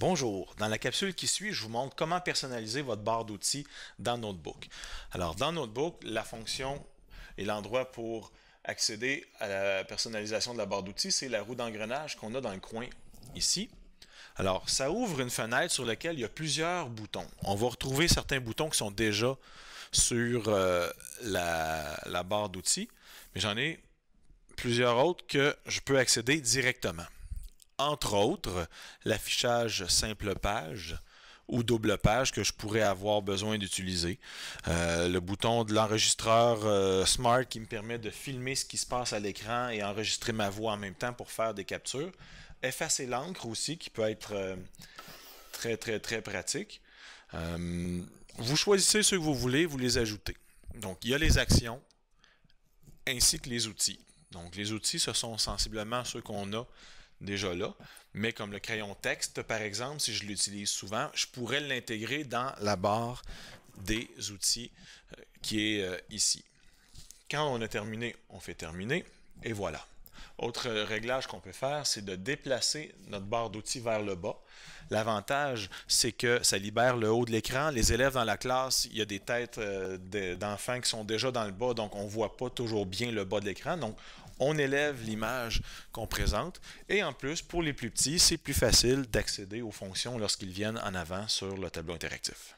Bonjour, dans la capsule qui suit, je vous montre comment personnaliser votre barre d'outils dans Notebook. Alors, dans Notebook, la fonction et l'endroit pour accéder à la personnalisation de la barre d'outils, c'est la roue d'engrenage qu'on a dans le coin ici. Alors, ça ouvre une fenêtre sur laquelle il y a plusieurs boutons. On va retrouver certains boutons qui sont déjà sur euh, la barre d'outils, mais j'en ai plusieurs autres que je peux accéder directement entre autres, l'affichage simple page ou double page que je pourrais avoir besoin d'utiliser. Euh, le bouton de l'enregistreur euh, Smart qui me permet de filmer ce qui se passe à l'écran et enregistrer ma voix en même temps pour faire des captures. Effacer l'encre aussi qui peut être euh, très très très pratique. vous choisissez ce que vous voulez, vous les ajoutez. Donc il y a les actions ainsi que les outils. Donc les outils, ce sont sensiblement ceux qu'on a déjà là. Mais comme le crayon texte, par exemple, si je l'utilise souvent, je pourrais l'intégrer dans la barre des outils euh, qui est euh, ici. Quand on a terminé, on fait terminer. Et voilà. Autre euh, réglage qu'on peut faire, c'est de déplacer notre barre d'outils vers le bas. L'avantage, c'est que ça libère le haut de l'écran. Les élèves dans la classe, il y a des têtes d'enfants qui sont déjà dans le bas, donc on ne voit pas toujours bien le bas de l'écran. Donc, on élève l'image qu'on présente. Et en plus, pour les plus petits, c'est plus facile d'accéder aux fonctions lorsqu'ils viennent en avant sur le tableau interactif.